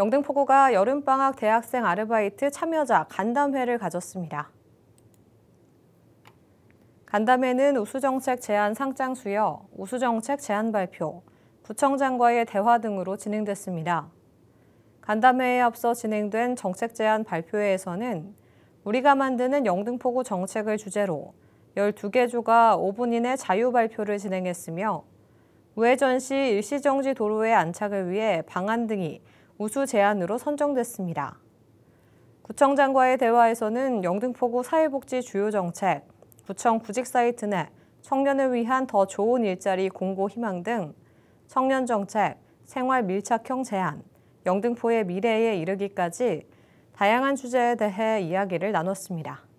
영등포구가 여름방학 대학생 아르바이트 참여자 간담회를 가졌습니다. 간담회는 우수정책 제안 상장 수여, 우수정책 제안 발표, 구청장과의 대화 등으로 진행됐습니다. 간담회에 앞서 진행된 정책 제안 발표회에서는 우리가 만드는 영등포구 정책을 주제로 12개 주가 5분 이내 자유 발표를 진행했으며 우회전 시 일시정지 도로의 안착을 위해 방안 등이 우수 제안으로 선정됐습니다. 구청장과의 대화에서는 영등포구 사회복지 주요 정책, 구청 구직 사이트 내 청년을 위한 더 좋은 일자리 공고 희망 등 청년 정책, 생활 밀착형 제안, 영등포의 미래에 이르기까지 다양한 주제에 대해 이야기를 나눴습니다.